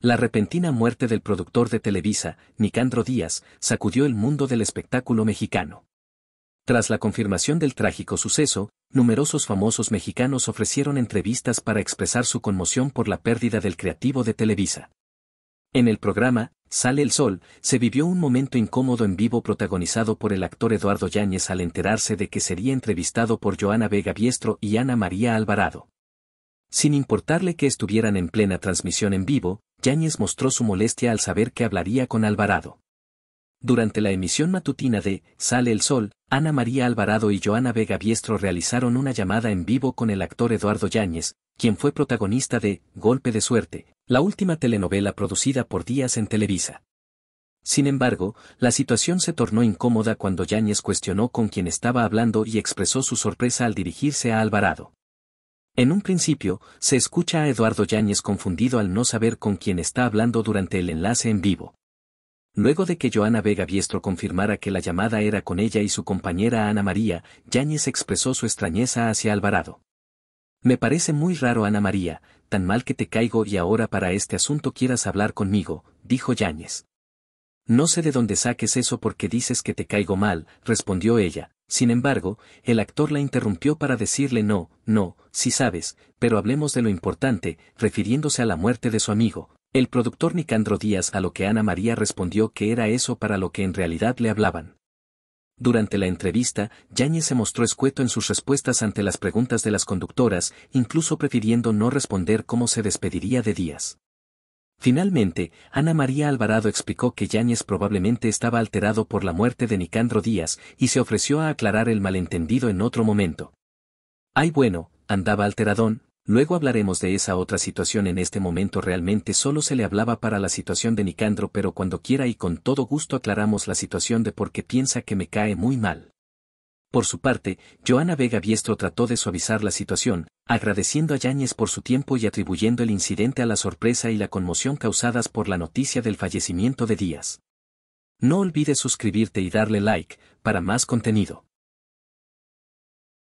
La repentina muerte del productor de Televisa, Nicandro Díaz, sacudió el mundo del espectáculo mexicano. Tras la confirmación del trágico suceso, numerosos famosos mexicanos ofrecieron entrevistas para expresar su conmoción por la pérdida del creativo de Televisa. En el programa, Sale el Sol, se vivió un momento incómodo en vivo protagonizado por el actor Eduardo Yáñez al enterarse de que sería entrevistado por Joana Vega Biestro y Ana María Alvarado. Sin importarle que estuvieran en plena transmisión en vivo, Yáñez mostró su molestia al saber que hablaría con Alvarado. Durante la emisión matutina de Sale el Sol, Ana María Alvarado y Joana Vega Biestro realizaron una llamada en vivo con el actor Eduardo Yáñez, quien fue protagonista de Golpe de Suerte, la última telenovela producida por Díaz en Televisa. Sin embargo, la situación se tornó incómoda cuando Yáñez cuestionó con quien estaba hablando y expresó su sorpresa al dirigirse a Alvarado. En un principio, se escucha a Eduardo Yáñez confundido al no saber con quién está hablando durante el enlace en vivo. Luego de que Joana Vega Biestro confirmara que la llamada era con ella y su compañera Ana María, Yáñez expresó su extrañeza hacia Alvarado. Me parece muy raro Ana María, tan mal que te caigo y ahora para este asunto quieras hablar conmigo, dijo Yáñez. No sé de dónde saques eso porque dices que te caigo mal, respondió ella, sin embargo, el actor la interrumpió para decirle no, no, si sabes, pero hablemos de lo importante, refiriéndose a la muerte de su amigo. El productor Nicandro Díaz a lo que Ana María respondió que era eso para lo que en realidad le hablaban. Durante la entrevista, Yañez se mostró escueto en sus respuestas ante las preguntas de las conductoras, incluso prefiriendo no responder cómo se despediría de Díaz. Finalmente, Ana María Alvarado explicó que Yáñez probablemente estaba alterado por la muerte de Nicandro Díaz y se ofreció a aclarar el malentendido en otro momento. Ay bueno, andaba alteradón, luego hablaremos de esa otra situación en este momento realmente solo se le hablaba para la situación de Nicandro pero cuando quiera y con todo gusto aclaramos la situación de por qué piensa que me cae muy mal. Por su parte, Joana Vega Biestro trató de suavizar la situación, agradeciendo a Yáñez por su tiempo y atribuyendo el incidente a la sorpresa y la conmoción causadas por la noticia del fallecimiento de Díaz. No olvides suscribirte y darle like para más contenido.